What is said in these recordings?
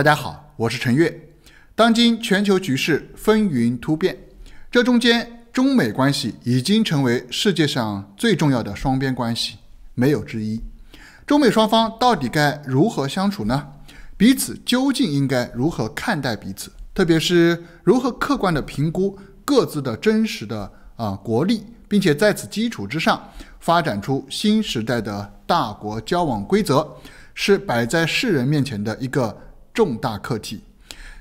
大家好，我是陈悦。当今全球局势风云突变，这中间中美关系已经成为世界上最重要的双边关系，没有之一。中美双方到底该如何相处呢？彼此究竟应该如何看待彼此？特别是如何客观地评估各自的真实的啊国力，并且在此基础之上发展出新时代的大国交往规则，是摆在世人面前的一个。重大课题。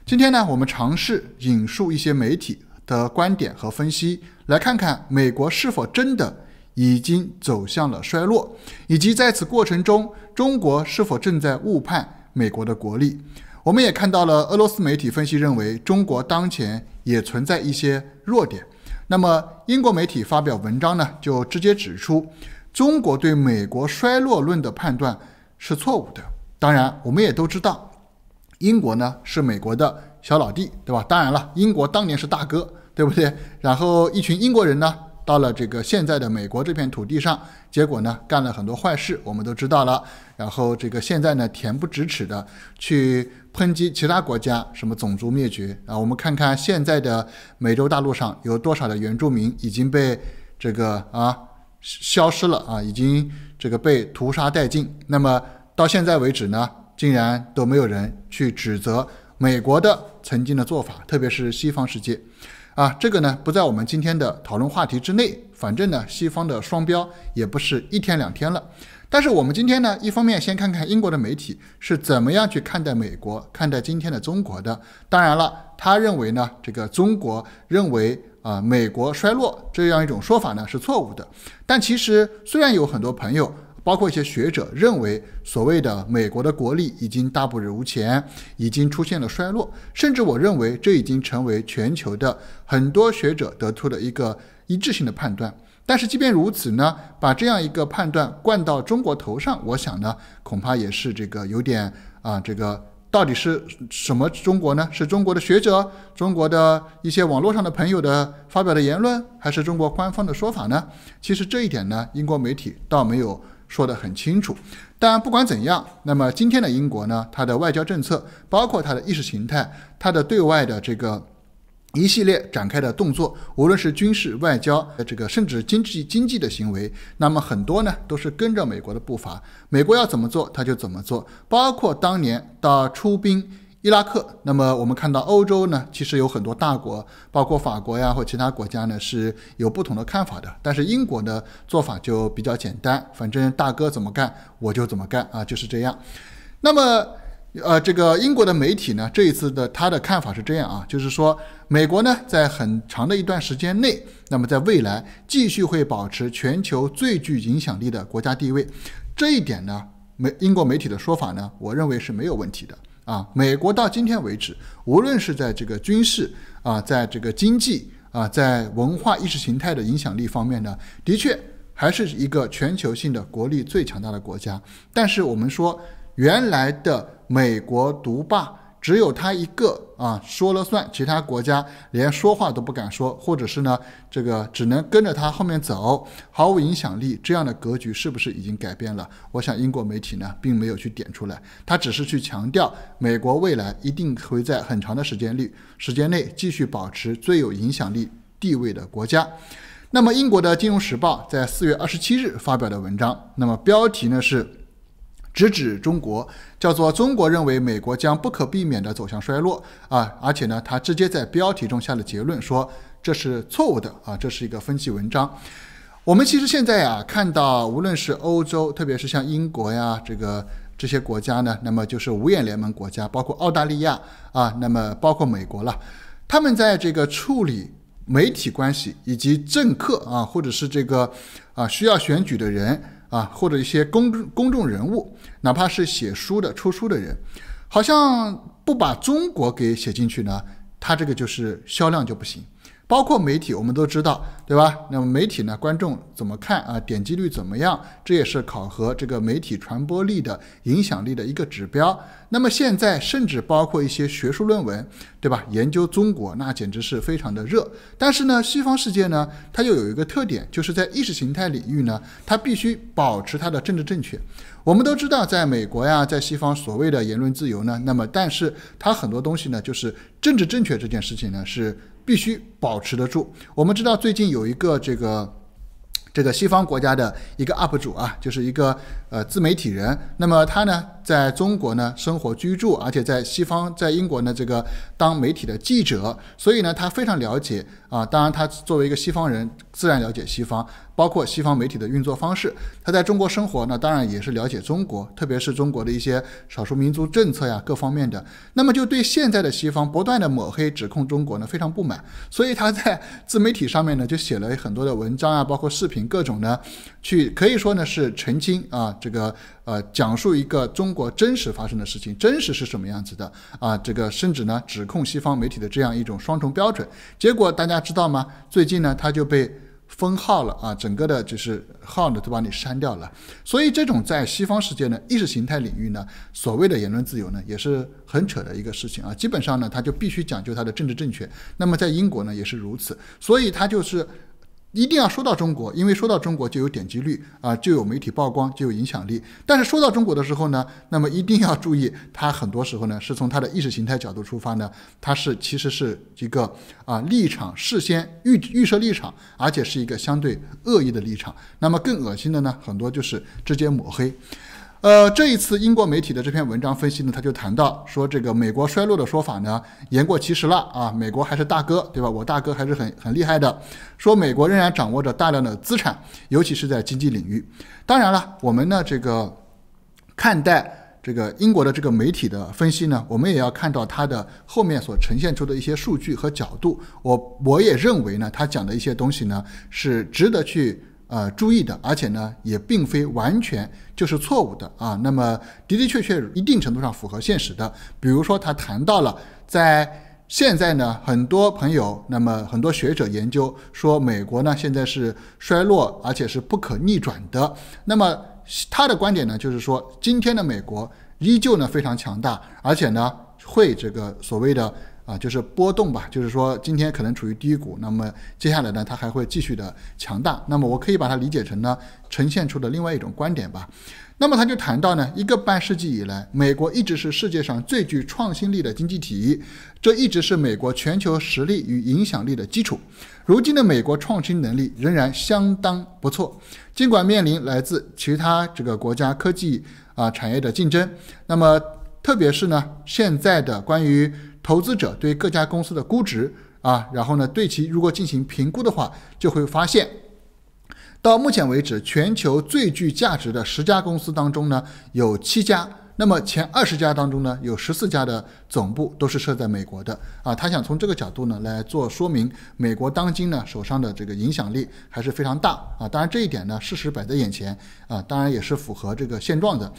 今天呢，我们尝试引述一些媒体的观点和分析，来看看美国是否真的已经走向了衰落，以及在此过程中，中国是否正在误判美国的国力。我们也看到了俄罗斯媒体分析认为，中国当前也存在一些弱点。那么，英国媒体发表文章呢，就直接指出中国对美国衰落论的判断是错误的。当然，我们也都知道。英国呢是美国的小老弟，对吧？当然了，英国当年是大哥，对不对？然后一群英国人呢，到了这个现在的美国这片土地上，结果呢干了很多坏事，我们都知道了。然后这个现在呢恬不知耻的去抨击其他国家，什么种族灭绝啊？我们看看现在的美洲大陆上有多少的原住民已经被这个啊消失了啊，已经这个被屠杀殆尽。那么到现在为止呢？竟然都没有人去指责美国的曾经的做法，特别是西方世界，啊，这个呢不在我们今天的讨论话题之内。反正呢，西方的双标也不是一天两天了。但是我们今天呢，一方面先看看英国的媒体是怎么样去看待美国、看待今天的中国的。当然了，他认为呢，这个中国认为啊，美国衰落这样一种说法呢是错误的。但其实虽然有很多朋友。包括一些学者认为，所谓的美国的国力已经大不如前，已经出现了衰落，甚至我认为这已经成为全球的很多学者得出的一个一致性的判断。但是即便如此呢，把这样一个判断灌到中国头上，我想呢，恐怕也是这个有点啊，这个到底是什么中国呢？是中国的学者、中国的一些网络上的朋友的发表的言论，还是中国官方的说法呢？其实这一点呢，英国媒体倒没有。说得很清楚，但不管怎样，那么今天的英国呢？它的外交政策，包括它的意识形态，它的对外的这个一系列展开的动作，无论是军事、外交，这个甚至经济、经济的行为，那么很多呢都是跟着美国的步伐。美国要怎么做，它就怎么做。包括当年到出兵。伊拉克，那么我们看到欧洲呢，其实有很多大国，包括法国呀或其他国家呢，是有不同的看法的。但是英国呢，做法就比较简单，反正大哥怎么干，我就怎么干啊，就是这样。那么，呃，这个英国的媒体呢，这一次的他的看法是这样啊，就是说，美国呢，在很长的一段时间内，那么在未来继续会保持全球最具影响力的国家地位。这一点呢，美英国媒体的说法呢，我认为是没有问题的。啊，美国到今天为止，无论是在这个军事啊，在这个经济啊，在文化意识形态的影响力方面呢，的确还是一个全球性的国力最强大的国家。但是我们说，原来的美国独霸。只有他一个啊，说了算，其他国家连说话都不敢说，或者是呢，这个只能跟着他后面走，毫无影响力。这样的格局是不是已经改变了？我想英国媒体呢，并没有去点出来，他只是去强调美国未来一定会在很长的时间内时间内继续保持最有影响力地位的国家。那么英国的《金融时报》在四月二十七日发表的文章，那么标题呢是。直指中国，叫做中国认为美国将不可避免地走向衰落啊！而且呢，他直接在标题中下了结论说这是错误的啊！这是一个分析文章。我们其实现在呀，看到无论是欧洲，特别是像英国呀，这个这些国家呢，那么就是五眼联盟国家，包括澳大利亚啊，那么包括美国了，他们在这个处理媒体关系以及政客啊，或者是这个啊需要选举的人。啊，或者一些公公众人物，哪怕是写书的、出书的人，好像不把中国给写进去呢，他这个就是销量就不行。包括媒体，我们都知道，对吧？那么媒体呢？观众怎么看啊？点击率怎么样？这也是考核这个媒体传播力的影响力的一个指标。那么现在，甚至包括一些学术论文，对吧？研究中国，那简直是非常的热。但是呢，西方世界呢，它又有一个特点，就是在意识形态领域呢，它必须保持它的政治正确。我们都知道，在美国呀，在西方所谓的言论自由呢，那么但是它很多东西呢，就是政治正确这件事情呢是。必须保持得住。我们知道，最近有一个这个这个西方国家的一个 UP 主啊，就是一个。呃，自媒体人，那么他呢，在中国呢生活居住，而且在西方，在英国呢，这个当媒体的记者，所以呢，他非常了解啊。当然，他作为一个西方人，自然了解西方，包括西方媒体的运作方式。他在中国生活，那当然也是了解中国，特别是中国的一些少数民族政策呀，各方面的。那么，就对现在的西方不断的抹黑、指控中国呢，非常不满。所以他在自媒体上面呢，就写了很多的文章啊，包括视频各种呢，去可以说呢是澄清啊。这个呃，讲述一个中国真实发生的事情，真实是什么样子的啊？这个甚至呢，指控西方媒体的这样一种双重标准。结果大家知道吗？最近呢，他就被封号了啊，整个的就是号呢都把你删掉了。所以这种在西方世界的意识形态领域呢，所谓的言论自由呢，也是很扯的一个事情啊。基本上呢，他就必须讲究他的政治正确。那么在英国呢，也是如此，所以他就是。一定要说到中国，因为说到中国就有点击率啊，就有媒体曝光，就有影响力。但是说到中国的时候呢，那么一定要注意，它很多时候呢是从它的意识形态角度出发呢，它是其实是一个啊立场事先预预设立场，而且是一个相对恶意的立场。那么更恶心的呢，很多就是直接抹黑。呃，这一次英国媒体的这篇文章分析呢，他就谈到说，这个美国衰落的说法呢，言过其实了啊，美国还是大哥，对吧？我大哥还是很很厉害的，说美国仍然掌握着大量的资产，尤其是在经济领域。当然了，我们呢这个看待这个英国的这个媒体的分析呢，我们也要看到它的后面所呈现出的一些数据和角度。我我也认为呢，他讲的一些东西呢，是值得去。呃，注意的，而且呢，也并非完全就是错误的啊。那么的的确确，一定程度上符合现实的。比如说，他谈到了，在现在呢，很多朋友，那么很多学者研究说，美国呢现在是衰落，而且是不可逆转的。那么他的观点呢，就是说，今天的美国依旧呢非常强大，而且呢会这个所谓的。啊，就是波动吧，就是说今天可能处于低谷，那么接下来呢，它还会继续的强大，那么我可以把它理解成呢，呈现出的另外一种观点吧。那么他就谈到呢，一个半世纪以来，美国一直是世界上最具创新力的经济体，这一直是美国全球实力与影响力的基础。如今的美国创新能力仍然相当不错，尽管面临来自其他这个国家科技啊产业的竞争，那么特别是呢，现在的关于。投资者对各家公司的估值啊，然后呢，对其如果进行评估的话，就会发现，到目前为止，全球最具价值的十家公司当中呢，有七家。那么前二十家当中呢，有十四家的总部都是设在美国的啊。他想从这个角度呢来做说明，美国当今呢手上的这个影响力还是非常大啊。当然这一点呢，事实摆在眼前啊，当然也是符合这个现状的。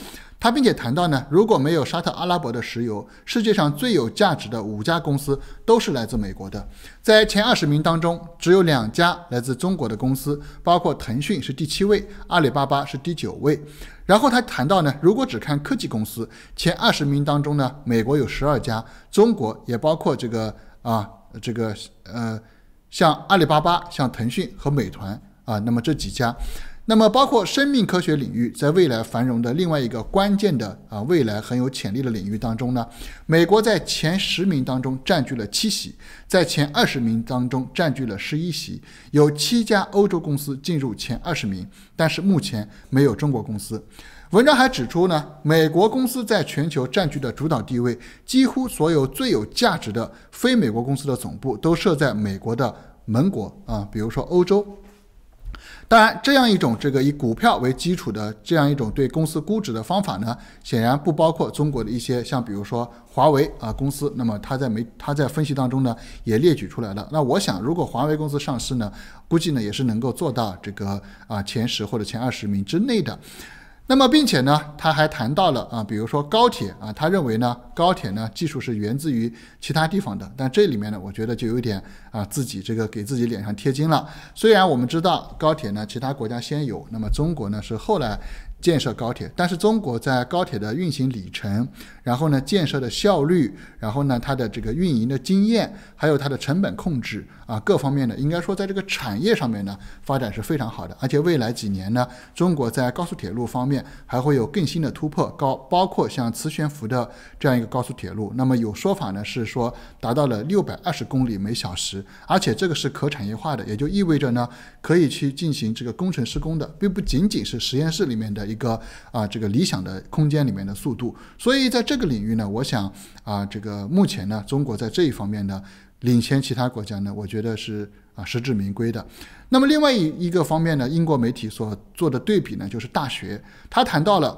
他并且谈到呢，如果没有沙特阿拉伯的石油，世界上最有价值的五家公司都是来自美国的。在前二十名当中，只有两家来自中国的公司，包括腾讯是第七位，阿里巴巴是第九位。然后他谈到呢，如果只看科技公司，前二十名当中呢，美国有十二家，中国也包括这个啊，这个呃，像阿里巴巴、像腾讯和美团啊，那么这几家。那么，包括生命科学领域在未来繁荣的另外一个关键的啊未来很有潜力的领域当中呢，美国在前十名当中占据了七席，在前二十名当中占据了十一席，有七家欧洲公司进入前二十名，但是目前没有中国公司。文章还指出呢，美国公司在全球占据的主导地位，几乎所有最有价值的非美国公司的总部都设在美国的盟国啊，比如说欧洲。当然，这样一种这个以股票为基础的这样一种对公司估值的方法呢，显然不包括中国的一些像比如说华为啊公司，那么它在没它在分析当中呢也列举出来了。那我想，如果华为公司上市呢，估计呢也是能够做到这个啊前十或者前二十名之内的。那么，并且呢，他还谈到了啊，比如说高铁啊，他认为呢，高铁呢技术是源自于其他地方的，但这里面呢，我觉得就有点啊，自己这个给自己脸上贴金了。虽然我们知道高铁呢其他国家先有，那么中国呢是后来。建设高铁，但是中国在高铁的运行里程，然后呢，建设的效率，然后呢，它的这个运营的经验，还有它的成本控制啊，各方面的，应该说在这个产业上面呢，发展是非常好的。而且未来几年呢，中国在高速铁路方面还会有更新的突破，高包括像磁悬浮的这样一个高速铁路。那么有说法呢，是说达到了六百二十公里每小时，而且这个是可产业化的，也就意味着呢，可以去进行这个工程施工的，并不仅仅是实验室里面的。一个啊，这个理想的空间里面的速度，所以在这个领域呢，我想啊，这个目前呢，中国在这一方面呢，领先其他国家呢，我觉得是啊，实至名归的。那么另外一一个方面呢，英国媒体所做的对比呢，就是大学，他谈到了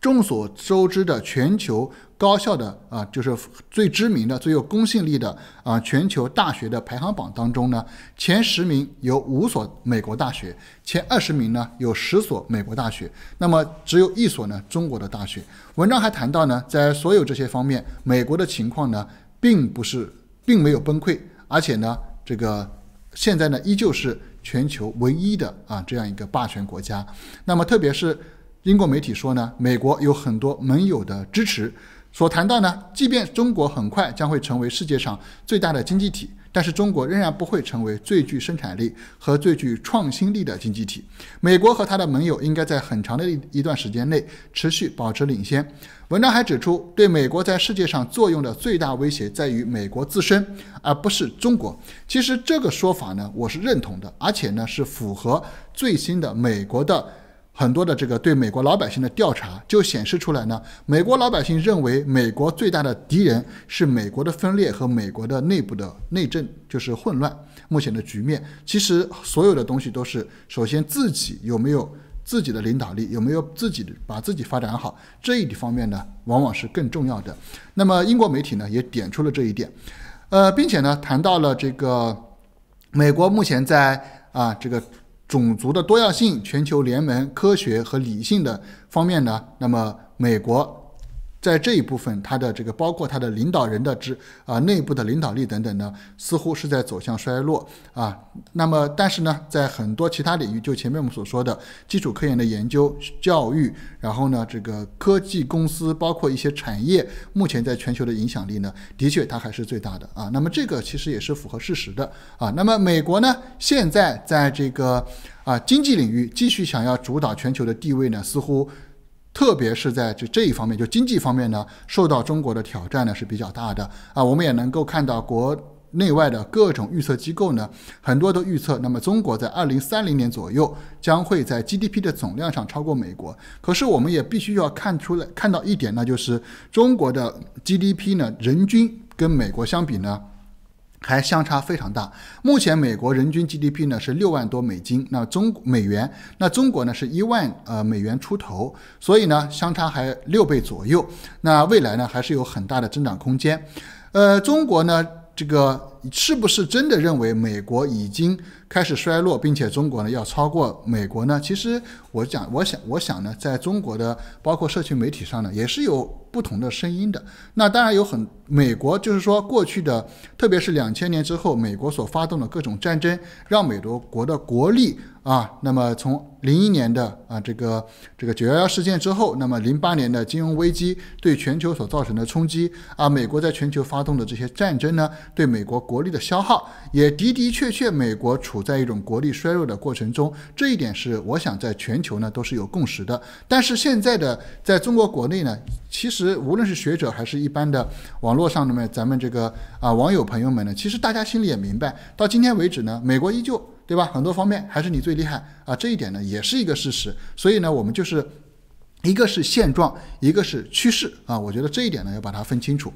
众所周知的全球。高校的啊，就是最知名的、最有公信力的啊，全球大学的排行榜当中呢，前十名有五所美国大学，前二十名呢有十所美国大学，那么只有一所呢中国的大学。文章还谈到呢，在所有这些方面，美国的情况呢并不是并没有崩溃，而且呢，这个现在呢依旧是全球唯一的啊这样一个霸权国家。那么特别是英国媒体说呢，美国有很多盟友的支持。所谈到呢，即便中国很快将会成为世界上最大的经济体，但是中国仍然不会成为最具生产力和最具创新力的经济体。美国和他的盟友应该在很长的一一段时间内持续保持领先。文章还指出，对美国在世界上作用的最大威胁在于美国自身，而不是中国。其实这个说法呢，我是认同的，而且呢是符合最新的美国的。很多的这个对美国老百姓的调查就显示出来呢，美国老百姓认为美国最大的敌人是美国的分裂和美国的内部的内政就是混乱。目前的局面其实所有的东西都是首先自己有没有自己的领导力，有没有自己把自己发展好这一方面呢，往往是更重要的。那么英国媒体呢也点出了这一点，呃，并且呢谈到了这个美国目前在啊这个。种族的多样性、全球联盟、科学和理性的方面呢？那么，美国。在这一部分，它的这个包括它的领导人的支啊内部的领导力等等呢，似乎是在走向衰落啊。那么，但是呢，在很多其他领域，就前面我们所说的基础科研的研究、教育，然后呢，这个科技公司包括一些产业，目前在全球的影响力呢，的确它还是最大的啊。那么这个其实也是符合事实的啊。那么美国呢，现在在这个啊经济领域继续想要主导全球的地位呢，似乎。特别是在这这一方面，就经济方面呢，受到中国的挑战呢是比较大的啊。我们也能够看到国内外的各种预测机构呢，很多都预测，那么中国在二零三零年左右将会在 GDP 的总量上超过美国。可是我们也必须要看出来，看到一点，那就是中国的 GDP 呢，人均跟美国相比呢。还相差非常大。目前美国人均 GDP 呢是六万多美金，那中美元，那中国呢是一万呃美元出头，所以呢相差还六倍左右。那未来呢还是有很大的增长空间。呃，中国呢这个是不是真的认为美国已经开始衰落，并且中国呢要超过美国呢？其实我讲，我想，我想呢，在中国的包括社区媒体上呢也是有。不同的声音的，那当然有很美国，就是说过去的，特别是两千年之后，美国所发动的各种战争，让美国国的国力。啊，那么从零一年的啊这个这个九幺幺事件之后，那么零八年的金融危机对全球所造成的冲击啊，美国在全球发动的这些战争呢，对美国国力的消耗，也的的确确，美国处在一种国力衰弱的过程中，这一点是我想在全球呢都是有共识的。但是现在的在中国国内呢，其实无论是学者还是一般的网络上的们咱们这个啊网友朋友们呢，其实大家心里也明白，到今天为止呢，美国依旧。对吧？很多方面还是你最厉害啊！这一点呢，也是一个事实。所以呢，我们就是一个是现状，一个是趋势啊。我觉得这一点呢，要把它分清楚。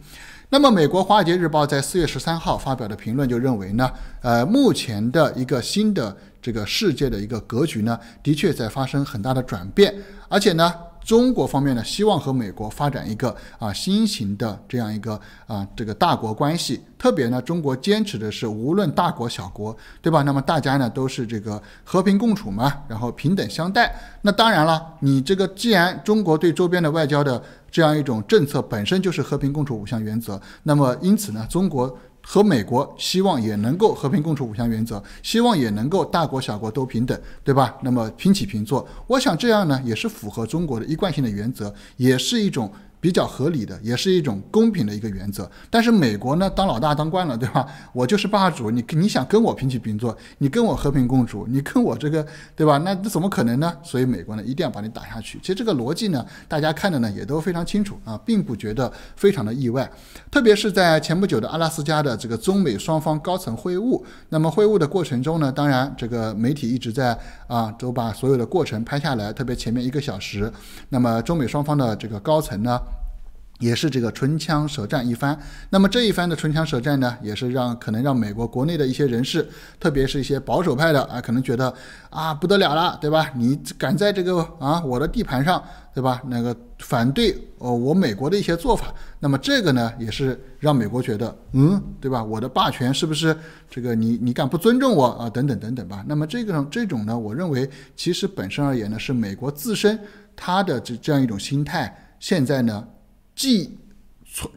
那么，美国华尔街日报在四月十三号发表的评论就认为呢，呃，目前的一个新的这个世界的一个格局呢，的确在发生很大的转变，而且呢。中国方面呢，希望和美国发展一个啊新型的这样一个啊这个大国关系。特别呢，中国坚持的是无论大国小国，对吧？那么大家呢都是这个和平共处嘛，然后平等相待。那当然了，你这个既然中国对周边的外交的这样一种政策本身就是和平共处五项原则，那么因此呢，中国。和美国希望也能够和平共处五项原则，希望也能够大国小国都平等，对吧？那么平起平坐，我想这样呢也是符合中国的一贯性的原则，也是一种。比较合理的，也是一种公平的一个原则。但是美国呢，当老大当惯了，对吧？我就是霸主，你你想跟我平起平坐，你跟我和平共处，你跟我这个，对吧？那这怎么可能呢？所以美国呢，一定要把你打下去。其实这个逻辑呢，大家看的呢也都非常清楚啊，并不觉得非常的意外。特别是在前不久的阿拉斯加的这个中美双方高层会晤，那么会晤的过程中呢，当然这个媒体一直在啊，都把所有的过程拍下来，特别前面一个小时，那么中美双方的这个高层呢。也是这个唇枪舌战一番，那么这一番的唇枪舌战呢，也是让可能让美国国内的一些人士，特别是一些保守派的啊，可能觉得啊不得了了，对吧？你敢在这个啊我的地盘上，对吧？那个反对呃我美国的一些做法，那么这个呢，也是让美国觉得嗯，对吧？我的霸权是不是这个你你敢不尊重我啊？等等等等吧。那么这个这种呢，我认为其实本身而言呢，是美国自身他的这这样一种心态，现在呢。既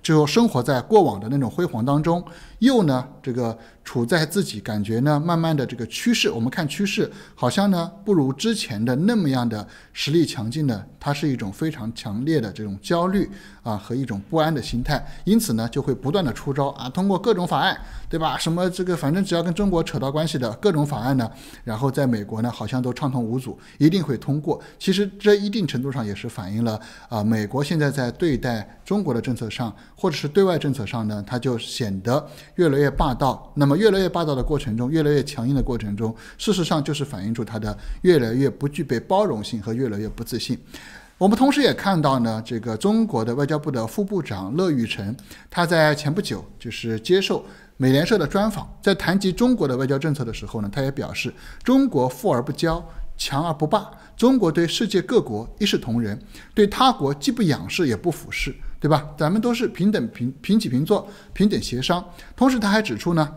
就生活在过往的那种辉煌当中。又呢，这个处在自己感觉呢，慢慢的这个趋势，我们看趋势好像呢不如之前的那么样的实力强劲呢，它是一种非常强烈的这种焦虑啊和一种不安的心态，因此呢就会不断的出招啊，通过各种法案，对吧？什么这个反正只要跟中国扯到关系的各种法案呢，然后在美国呢好像都畅通无阻，一定会通过。其实这一定程度上也是反映了啊，美国现在在对待中国的政策上，或者是对外政策上呢，它就显得。越来越霸道，那么越来越霸道的过程中，越来越强硬的过程中，事实上就是反映出他的越来越不具备包容性和越来越不自信。我们同时也看到呢，这个中国的外交部的副部长乐玉成，他在前不久就是接受美联社的专访，在谈及中国的外交政策的时候呢，他也表示，中国富而不骄，强而不霸，中国对世界各国一视同仁，对他国既不仰视也不俯视。对吧？咱们都是平等平平起平坐，平等协商。同时，他还指出呢，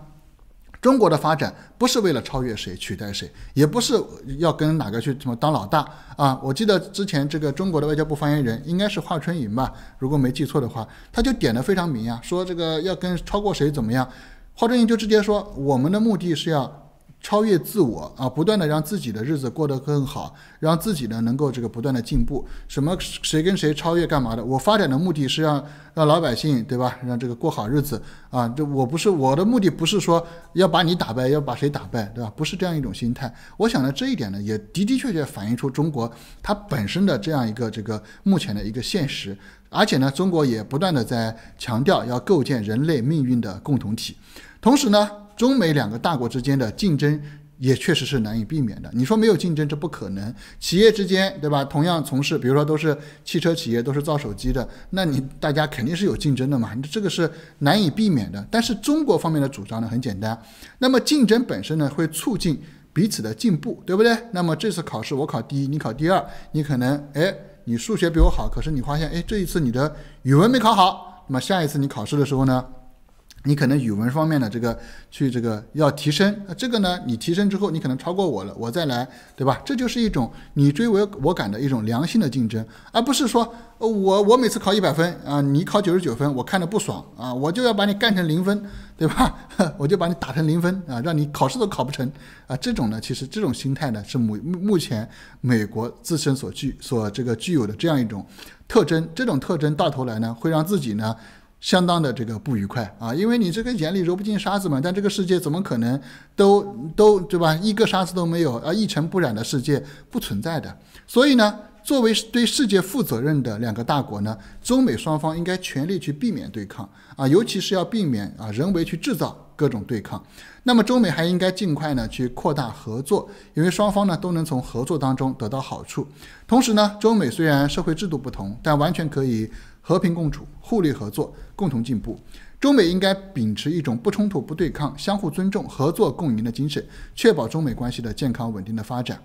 中国的发展不是为了超越谁、取代谁，也不是要跟哪个去什么当老大啊。我记得之前这个中国的外交部发言人应该是华春莹吧，如果没记错的话，他就点的非常明啊，说这个要跟超过谁怎么样？华春莹就直接说，我们的目的是要。超越自我啊，不断的让自己的日子过得更好，让自己呢能够这个不断的进步。什么谁跟谁超越干嘛的？我发展的目的是让让老百姓对吧？让这个过好日子啊！这我不是我的目的，不是说要把你打败，要把谁打败，对吧？不是这样一种心态。我想呢，这一点呢也的的确确反映出中国它本身的这样一个这个目前的一个现实。而且呢，中国也不断的在强调要构建人类命运的共同体，同时呢。中美两个大国之间的竞争也确实是难以避免的。你说没有竞争，这不可能。企业之间，对吧？同样从事，比如说都是汽车企业，都是造手机的，那你大家肯定是有竞争的嘛，这个是难以避免的。但是中国方面的主张呢，很简单。那么竞争本身呢，会促进彼此的进步，对不对？那么这次考试我考第一，你考第二，你可能，哎，你数学比我好，可是你发现，哎，这一次你的语文没考好。那么下一次你考试的时候呢？你可能语文方面的这个去这个要提升，这个呢你提升之后，你可能超过我了，我再来，对吧？这就是一种你追我我赶的一种良性的竞争，而不是说我我每次考一百分啊，你考九十九分，我看着不爽啊，我就要把你干成零分，对吧？我就把你打成零分啊，让你考试都考不成啊，这种呢，其实这种心态呢是目目前美国自身所具所这个具有的这样一种特征，这种特征到头来呢会让自己呢。相当的这个不愉快啊，因为你这个眼里揉不进沙子嘛。但这个世界怎么可能都都对吧？一个沙子都没有啊，一尘不染的世界不存在的。所以呢，作为对世界负责任的两个大国呢，中美双方应该全力去避免对抗啊，尤其是要避免啊人为去制造各种对抗。那么，中美还应该尽快呢去扩大合作，因为双方呢都能从合作当中得到好处。同时呢，中美虽然社会制度不同，但完全可以。和平共处、互利合作、共同进步，中美应该秉持一种不冲突、不对抗、相互尊重、合作共赢的精神，确保中美关系的健康稳定的发展。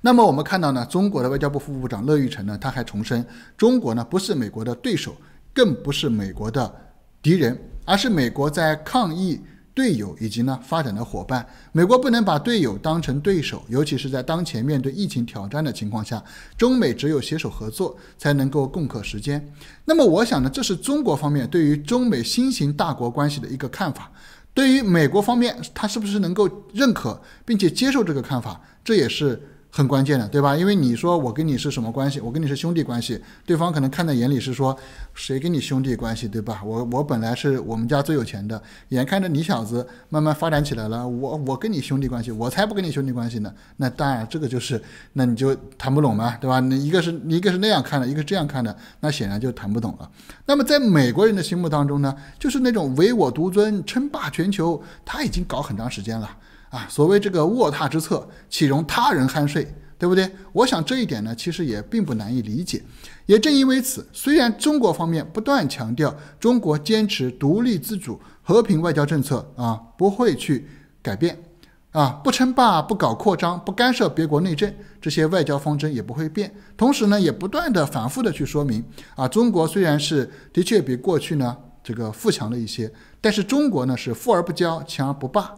那么我们看到呢，中国的外交部副部长乐玉成呢，他还重申，中国呢不是美国的对手，更不是美国的敌人，而是美国在抗疫。队友以及呢发展的伙伴，美国不能把队友当成对手，尤其是在当前面对疫情挑战的情况下，中美只有携手合作才能够共克时艰。那么我想呢，这是中国方面对于中美新型大国关系的一个看法。对于美国方面，他是不是能够认可并且接受这个看法，这也是。很关键的，对吧？因为你说我跟你是什么关系？我跟你是兄弟关系，对方可能看在眼里是说谁跟你兄弟关系，对吧？我我本来是我们家最有钱的，眼看着你小子慢慢发展起来了，我我跟你兄弟关系，我才不跟你兄弟关系呢。那当然，这个就是那你就谈不拢嘛，对吧？你一个是一个是那样看的，一个是这样看的，那显然就谈不懂了。那么在美国人的心目当中呢，就是那种唯我独尊、称霸全球，他已经搞很长时间了。啊，所谓这个卧榻之侧岂容他人酣睡，对不对？我想这一点呢，其实也并不难以理解。也正因为此，虽然中国方面不断强调中国坚持独立自主、和平外交政策啊，不会去改变啊，不称霸、不搞扩张、不干涉别国内政这些外交方针也不会变。同时呢，也不断的反复的去说明啊，中国虽然是的确比过去呢这个富强了一些，但是中国呢是富而不骄，强而不霸。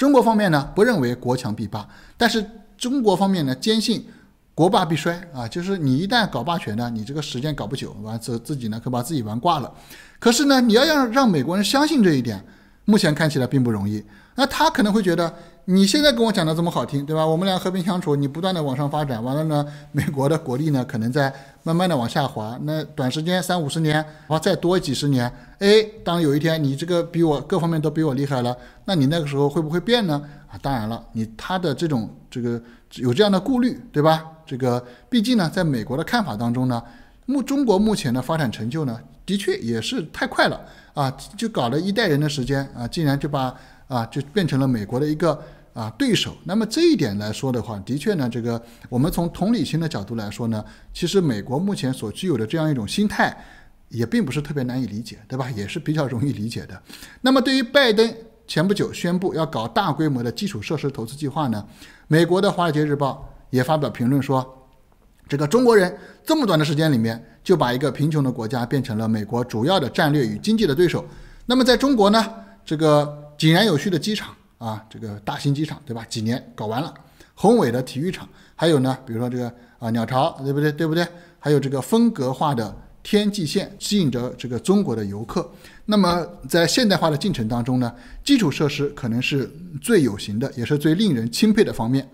中国方面呢不认为国强必霸，但是中国方面呢坚信国霸必衰啊，就是你一旦搞霸权呢，你这个时间搞不久，完自自己呢可把自己玩挂了。可是呢，你要让让美国人相信这一点，目前看起来并不容易。那他可能会觉得。你现在跟我讲的这么好听，对吧？我们俩和平相处，你不断的往上发展，完了呢，美国的国力呢可能在慢慢的往下滑。那短时间三五十年，然后再多几十年，哎，当有一天你这个比我各方面都比我厉害了，那你那个时候会不会变呢？啊，当然了，你他的这种这个有这样的顾虑，对吧？这个毕竟呢，在美国的看法当中呢，目中国目前的发展成就呢，的确也是太快了啊，就搞了一代人的时间啊，竟然就把。啊，就变成了美国的一个啊对手。那么这一点来说的话，的确呢，这个我们从同理心的角度来说呢，其实美国目前所具有的这样一种心态，也并不是特别难以理解，对吧？也是比较容易理解的。那么对于拜登前不久宣布要搞大规模的基础设施投资计划呢，美国的华尔街日报也发表评论说，这个中国人这么短的时间里面就把一个贫穷的国家变成了美国主要的战略与经济的对手。那么在中国呢，这个。井然有序的机场啊，这个大型机场对吧？几年搞完了，宏伟的体育场，还有呢，比如说这个啊鸟巢，对不对？对不对？还有这个风格化的天际线，吸引着这个中国的游客。那么在现代化的进程当中呢，基础设施可能是最有形的，也是最令人钦佩的方面。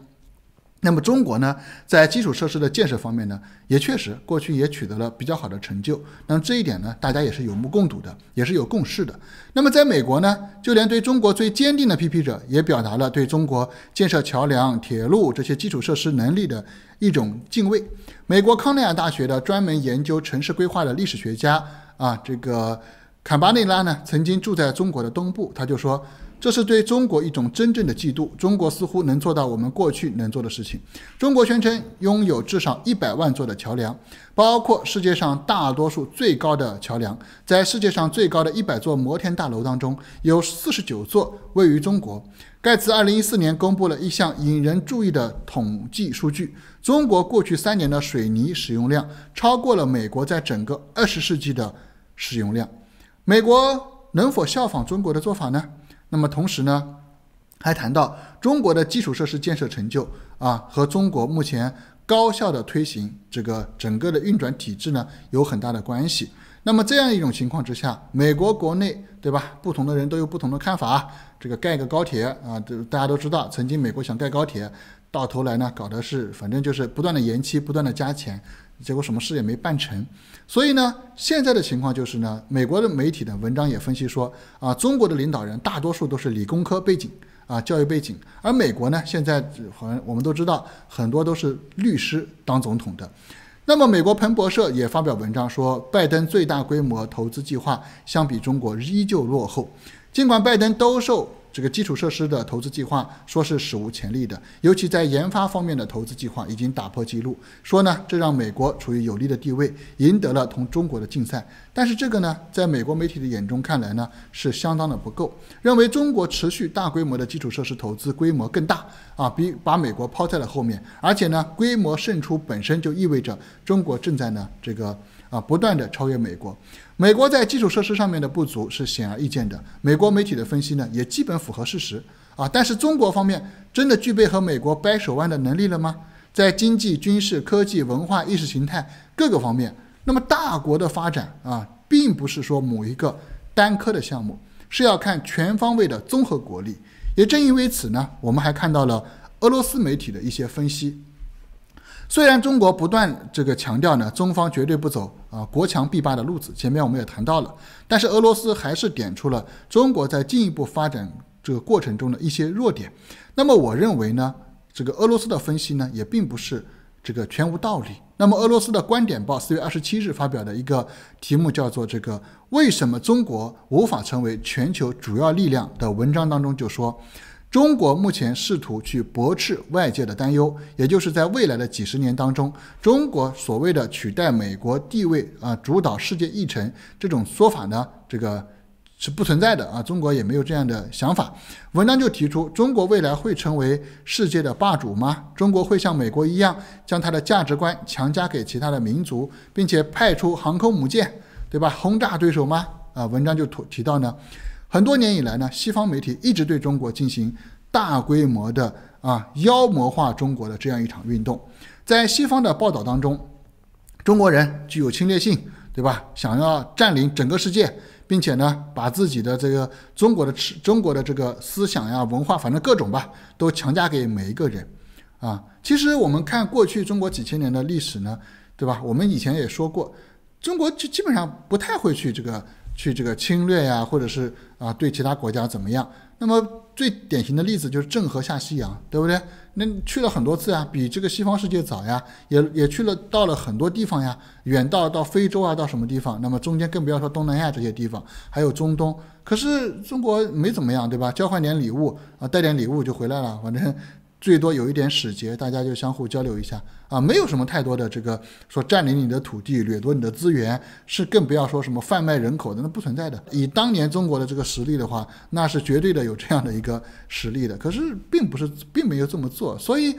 那么中国呢，在基础设施的建设方面呢，也确实过去也取得了比较好的成就。那么这一点呢，大家也是有目共睹的，也是有共识的。那么在美国呢，就连对中国最坚定的批评者，也表达了对中国建设桥梁、铁路这些基础设施能力的一种敬畏。美国康奈尔大学的专门研究城市规划的历史学家啊，这个坎巴内拉呢，曾经住在中国的东部，他就说。这是对中国一种真正的嫉妒。中国似乎能做到我们过去能做的事情。中国宣称拥有至少一百万座的桥梁，包括世界上大多数最高的桥梁。在世界上最高的一百座摩天大楼当中，有四十九座位于中国。盖茨二零一四年公布了一项引人注意的统计数据：中国过去三年的水泥使用量超过了美国在整个二十世纪的使用量。美国能否效仿中国的做法呢？那么同时呢，还谈到中国的基础设施建设成就啊，和中国目前高效的推行这个整个的运转体制呢，有很大的关系。那么这样一种情况之下，美国国内对吧，不同的人都有不同的看法。这个盖个高铁啊，这大家都知道，曾经美国想盖高铁，到头来呢，搞的是反正就是不断的延期，不断的加钱。结果什么事也没办成，所以呢，现在的情况就是呢，美国的媒体的文章也分析说，啊，中国的领导人大多数都是理工科背景，啊，教育背景，而美国呢，现在好像我们都知道，很多都是律师当总统的。那么，美国彭博社也发表文章说，拜登最大规模投资计划相比中国依旧落后，尽管拜登兜售。这个基础设施的投资计划说是史无前例的，尤其在研发方面的投资计划已经打破记录。说呢，这让美国处于有利的地位，赢得了同中国的竞赛。但是这个呢，在美国媒体的眼中看来呢，是相当的不够，认为中国持续大规模的基础设施投资规模更大啊，比把美国抛在了后面。而且呢，规模胜出本身就意味着中国正在呢这个。啊，不断的超越美国，美国在基础设施上面的不足是显而易见的。美国媒体的分析呢，也基本符合事实啊。但是中国方面真的具备和美国掰手腕的能力了吗？在经济、军事、科技、文化、意识形态各个方面，那么大国的发展啊，并不是说某一个单科的项目，是要看全方位的综合国力。也正因为此呢，我们还看到了俄罗斯媒体的一些分析。虽然中国不断这个强调呢，中方绝对不走啊国强必霸的路子，前面我们也谈到了，但是俄罗斯还是点出了中国在进一步发展这个过程中的一些弱点。那么我认为呢，这个俄罗斯的分析呢，也并不是这个全无道理。那么俄罗斯的观点报四月二十七日发表的一个题目叫做《这个为什么中国无法成为全球主要力量》的文章当中就说。中国目前试图去驳斥外界的担忧，也就是在未来的几十年当中，中国所谓的取代美国地位啊，主导世界议程这种说法呢，这个是不存在的啊，中国也没有这样的想法。文章就提出，中国未来会成为世界的霸主吗？中国会像美国一样，将它的价值观强加给其他的民族，并且派出航空母舰，对吧？轰炸对手吗？啊，文章就提提到呢。很多年以来呢，西方媒体一直对中国进行大规模的啊妖魔化中国的这样一场运动，在西方的报道当中，中国人具有侵略性，对吧？想要占领整个世界，并且呢，把自己的这个中国的中国的这个思想呀、文化，反正各种吧，都强加给每一个人。啊，其实我们看过去中国几千年的历史呢，对吧？我们以前也说过，中国就基本上不太会去这个。去这个侵略呀，或者是啊对其他国家怎么样？那么最典型的例子就是郑和下西洋，对不对？那去了很多次啊，比这个西方世界早呀，也也去了到了很多地方呀，远到到非洲啊，到什么地方？那么中间更不要说东南亚这些地方，还有中东。可是中国没怎么样，对吧？交换点礼物啊，带点礼物就回来了，反正。最多有一点使节，大家就相互交流一下啊，没有什么太多的这个说占领你的土地、掠夺你的资源，是更不要说什么贩卖人口的，那不存在的。以当年中国的这个实力的话，那是绝对的有这样的一个实力的，可是并不是，并没有这么做，所以。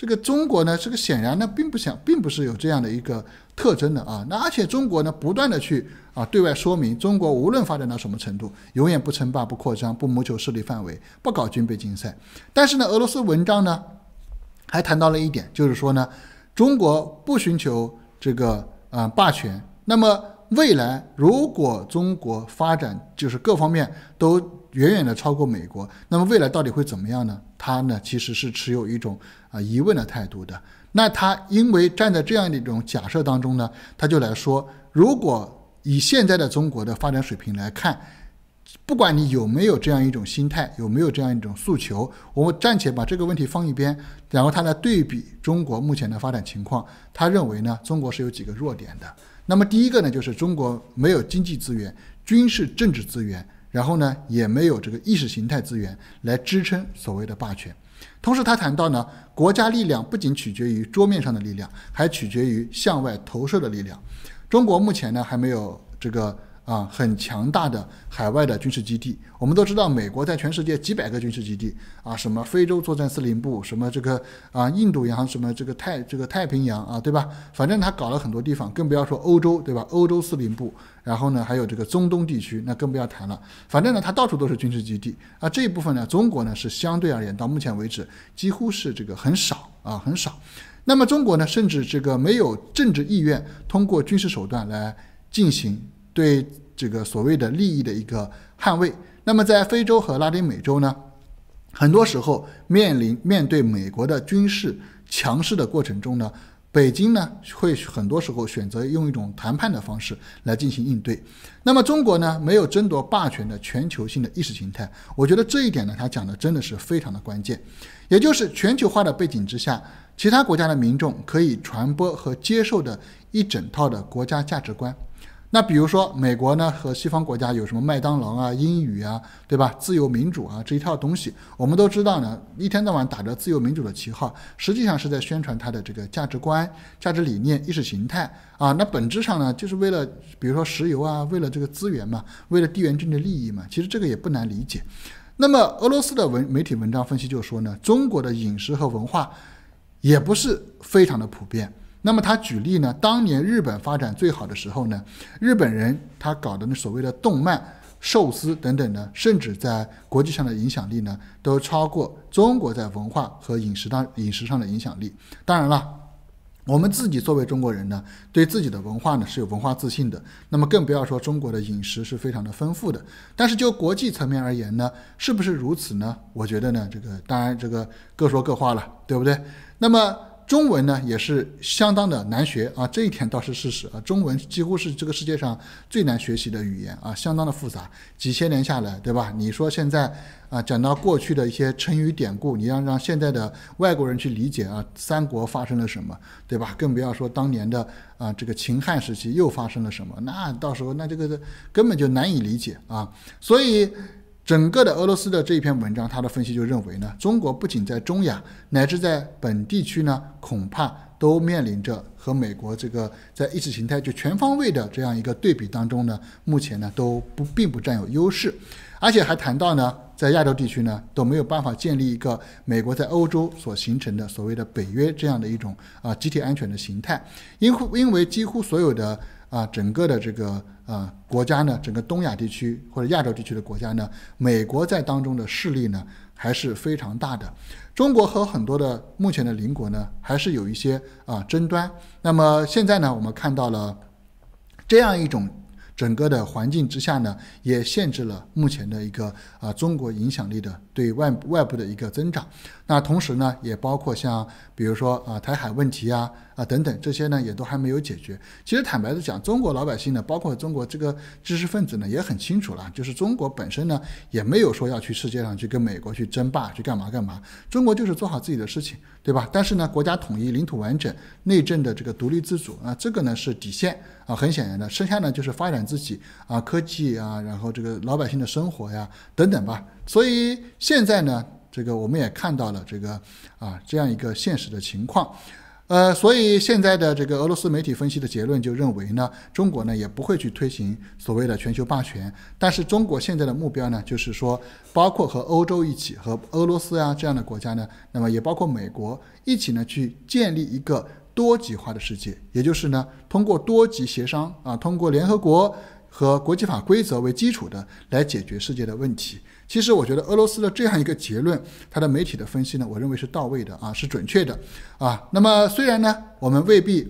这个中国呢，这个显然呢，并不想，并不是有这样的一个特征的啊。那而且中国呢，不断的去啊对外说明，中国无论发展到什么程度，永远不称霸、不扩张、不谋求势力范围、不搞军备竞赛。但是呢，俄罗斯文章呢，还谈到了一点，就是说呢，中国不寻求这个啊霸权。那么未来如果中国发展就是各方面都远远的超过美国，那么未来到底会怎么样呢？他呢，其实是持有一种啊疑问的态度的。那他因为站在这样的一种假设当中呢，他就来说，如果以现在的中国的发展水平来看，不管你有没有这样一种心态，有没有这样一种诉求，我们暂且把这个问题放一边，然后他来对比中国目前的发展情况，他认为呢，中国是有几个弱点的。那么第一个呢，就是中国没有经济资源、军事政治资源。然后呢，也没有这个意识形态资源来支撑所谓的霸权。同时，他谈到呢，国家力量不仅取决于桌面上的力量，还取决于向外投射的力量。中国目前呢，还没有这个。啊，很强大的海外的军事基地。我们都知道，美国在全世界几百个军事基地啊，什么非洲作战司令部，什么这个啊，印度洋，什么这个太这个太平洋啊，对吧？反正他搞了很多地方，更不要说欧洲，对吧？欧洲司令部，然后呢，还有这个中东地区，那更不要谈了。反正呢，他到处都是军事基地啊。这一部分呢，中国呢是相对而言到目前为止几乎是这个很少啊，很少。那么中国呢，甚至这个没有政治意愿通过军事手段来进行。对这个所谓的利益的一个捍卫。那么在非洲和拉丁美洲呢，很多时候面临面对美国的军事强势的过程中呢，北京呢会很多时候选择用一种谈判的方式来进行应对。那么中国呢没有争夺霸权的全球性的意识形态，我觉得这一点呢他讲的真的是非常的关键。也就是全球化的背景之下，其他国家的民众可以传播和接受的一整套的国家价值观。那比如说，美国呢和西方国家有什么麦当劳啊、英语啊，对吧？自由民主啊这一套东西，我们都知道呢。一天到晚打着自由民主的旗号，实际上是在宣传它的这个价值观、价值理念、意识形态啊。那本质上呢，就是为了比如说石油啊，为了这个资源嘛，为了地缘政治利益嘛。其实这个也不难理解。那么俄罗斯的文媒体文章分析就说呢，中国的饮食和文化，也不是非常的普遍。那么他举例呢，当年日本发展最好的时候呢，日本人他搞的那所谓的动漫、寿司等等呢，甚至在国际上的影响力呢，都超过中国在文化和饮食当饮食上的影响力。当然了，我们自己作为中国人呢，对自己的文化呢是有文化自信的。那么更不要说中国的饮食是非常的丰富的。但是就国际层面而言呢，是不是如此呢？我觉得呢，这个当然这个各说各话了，对不对？那么。中文呢也是相当的难学啊，这一点倒是事实啊。中文几乎是这个世界上最难学习的语言啊，相当的复杂。几千年下来，对吧？你说现在啊，讲到过去的一些成语典故，你要让现在的外国人去理解啊，三国发生了什么，对吧？更不要说当年的啊，这个秦汉时期又发生了什么，那到时候那这个根本就难以理解啊。所以。整个的俄罗斯的这一篇文章，他的分析就认为呢，中国不仅在中亚，乃至在本地区呢，恐怕都面临着和美国这个在意识形态就全方位的这样一个对比当中呢，目前呢都不并不占有优势，而且还谈到呢，在亚洲地区呢，都没有办法建立一个美国在欧洲所形成的所谓的北约这样的一种啊集体安全的形态，因因为几乎所有的啊整个的这个。啊，国家呢，整个东亚地区或者亚洲地区的国家呢，美国在当中的势力呢还是非常大的。中国和很多的目前的邻国呢还是有一些啊争端。那么现在呢，我们看到了这样一种整个的环境之下呢，也限制了目前的一个啊中国影响力的对外外部的一个增长。那同时呢，也包括像比如说啊，台海问题啊，啊等等这些呢，也都还没有解决。其实坦白的讲，中国老百姓呢，包括中国这个知识分子呢，也很清楚了，就是中国本身呢，也没有说要去世界上去跟美国去争霸，去干嘛干嘛。中国就是做好自己的事情，对吧？但是呢，国家统一、领土完整、内政的这个独立自主啊，这个呢是底线啊。很显然的，剩下呢就是发展自己啊，科技啊，然后这个老百姓的生活呀等等吧。所以现在呢。这个我们也看到了，这个啊这样一个现实的情况，呃，所以现在的这个俄罗斯媒体分析的结论就认为呢，中国呢也不会去推行所谓的全球霸权，但是中国现在的目标呢，就是说，包括和欧洲一起，和俄罗斯啊这样的国家呢，那么也包括美国一起呢，去建立一个多极化的世界，也就是呢，通过多极协商啊，通过联合国和国际法规则为基础的来解决世界的问题。其实我觉得俄罗斯的这样一个结论，它的媒体的分析呢，我认为是到位的啊，是准确的啊。那么虽然呢，我们未必。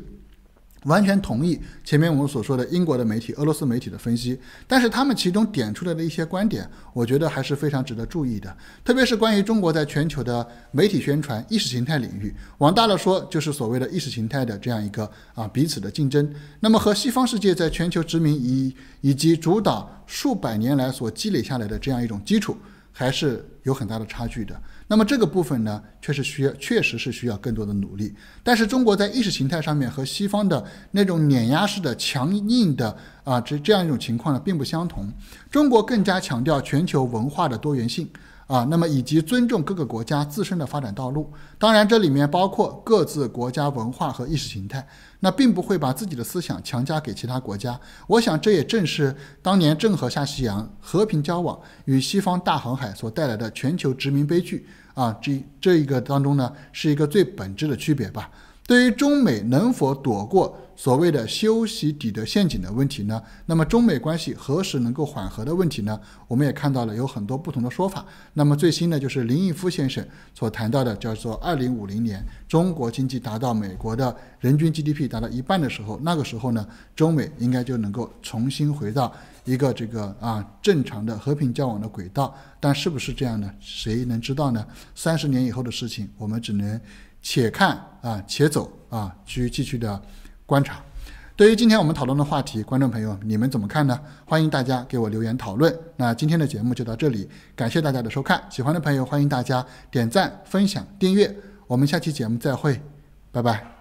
完全同意前面我们所说的英国的媒体、俄罗斯媒体的分析，但是他们其中点出来的一些观点，我觉得还是非常值得注意的。特别是关于中国在全球的媒体宣传、意识形态领域，往大了说，就是所谓的意识形态的这样一个啊彼此的竞争，那么和西方世界在全球殖民以以及主导数百年来所积累下来的这样一种基础，还是有很大的差距的。那么这个部分呢，确实需要，确实是需要更多的努力。但是中国在意识形态上面和西方的那种碾压式的强硬的啊，这这样一种情况呢，并不相同。中国更加强调全球文化的多元性啊，那么以及尊重各个国家自身的发展道路。当然，这里面包括各自国家文化和意识形态，那并不会把自己的思想强加给其他国家。我想，这也正是当年郑和下西洋和平交往与西方大航海所带来的全球殖民悲剧。啊，这这一个当中呢，是一个最本质的区别吧。对于中美能否躲过？所谓的修昔底德陷阱的问题呢？那么中美关系何时能够缓和的问题呢？我们也看到了有很多不同的说法。那么最新呢，就是林毅夫先生所谈到的，叫做二零五零年，中国经济达到美国的人均 GDP 达到一半的时候，那个时候呢，中美应该就能够重新回到一个这个啊正常的和平交往的轨道。但是不是这样呢？谁能知道呢？三十年以后的事情，我们只能且看啊且走啊，去继续的。观察，对于今天我们讨论的话题，观众朋友你们怎么看呢？欢迎大家给我留言讨论。那今天的节目就到这里，感谢大家的收看。喜欢的朋友欢迎大家点赞、分享、订阅。我们下期节目再会，拜拜。